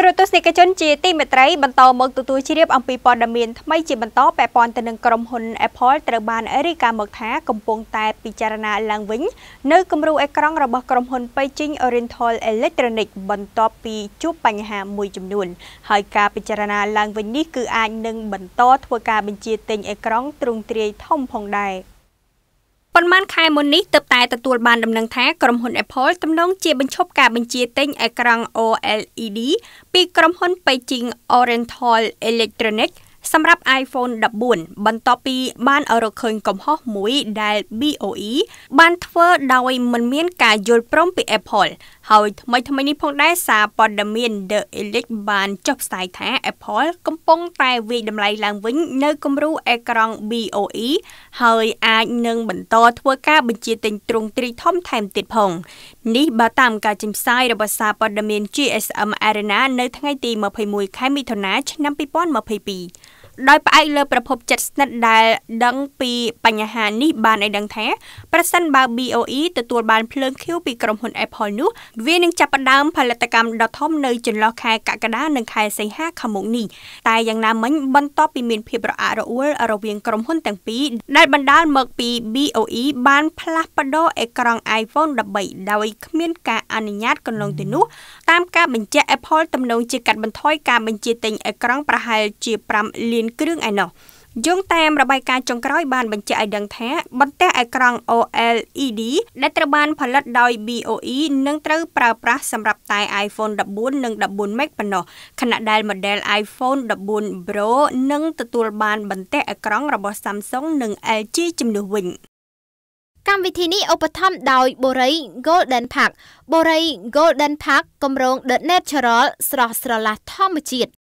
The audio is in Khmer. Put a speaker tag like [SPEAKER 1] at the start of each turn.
[SPEAKER 1] ទរទស្សនិកជនជាទីមេត្រីបន្តមកទទួលជ្រាបអំពីព័ត៌មានថ្មីជាបន្តពាក់ព័ន្ធទៅនឹងក្រុមហ៊ុន Apple ត្រូវបានរាយការណ៍មកថាកំពុងតែពិចារណាឡើងវិញនៅគម្រោងអេក្រង់របស់ក្រុមហ៊ុន Beijing Oriental Electronic បន្ទាប់ពីជួបបញ្ហាមួយចំនួនហើយការពិចារណាឡើងវិញនេះគឺអាចនឹងបន្តធ្វើការបញ្ជាទិញអេក្រង់ទ្រង់ទ្រាយធំផងដែរ។ប៉ុន្មានខែមុននេះទើបតែទទួលបានដំណឹងថាក្រុមហ៊ុន Apple ទំនងជាបញ្ឈប់ការបញ្ជាទិញអេក្រង់ OLED ពីក្រុមហ៊ុន Beijing Oriental Electronics សម្រាប់ iPhone 14បន្ទាប់ពីបានរកឃើញកំហុសមួយដែល BOE បានធ្វើដោយមិនមានការយល់ព្រមពី Apple ហើយថ្មីថ្មីនេះផងដែរសារព័ត៌មាន The Elite បានចុះផ្សាយថា Apple កំពុងតែវាយតម្លៃឡើងវិញនៅគំរូអេក្រង់ BOE ហើយអាចនឹងបន្តធ្វើការបញ្ជាទិញទ្រង់ទ្រីធំថែមទៀតផង នេះបើតាមការចេញផ្សាយរបស់សារព័ត៌មាន GSM Arena នៅថ្ងៃទី21ខែមិថុនាឆ្នាំ2022ដោយផ្អែកលើប្រភពចិត្តស្និទ្ធដែលដឹងពីបញ្ហានេះបានឲ្យដឹងថាប្រសិនបើ BOE ទទួលបានភ្លើងខៀវពីក្រុមហ៊ុន Apple នោះវានឹងចាប់ផ្ដើមផលិតកម្មដ៏ធំនៅចន្លោះខែកក្កដានិងខែសីហាខាងមុខនេះតែយ៉ាងណាមិញបន្ទាប់ពីមានភាពរអាក់រអួលរវាងក្រុមហ៊ុនទាំងពីរដែលបណ្ដាលមកពី BOE បានផ្លាស់ប្ដូរអេក្រង់ iPhone 13ដោយគ្មានការអនុញ្ញាតកន្លងទៅនោះតាមការបញ្ជាក់ Apple ទំនងជាកាត់បន្ថយការបញ្ជាទិញអេក្រង់ប្រហែលជា5លានគ្រឿងឯណោះយោងតាមរបាយការណ៍ចុងក្រោយបានបញ្ជាក់ឲ្យដឹងថា បន្ទះអេក្រង់ OLED ដែលត្រូវបានផលិតដោយ BOE នឹងត្រូវប្រើប្រាស់សម្រាប់តែ iPhone 14និង14 Max ប៉ុណ្ណោះខណៈដែល model iPhone 14 Pro នឹងទទួលបានបន្ទះអេក្រង់របស់ Samsung និង LG ជំនួសវិញកម្មវិធីនេះឧបត្ថម្ភ
[SPEAKER 2] ដោយ Borei Golden Park Borei Golden Park គម្រោង The Natural ស្រស់ស្រឡះធម្មជាតិ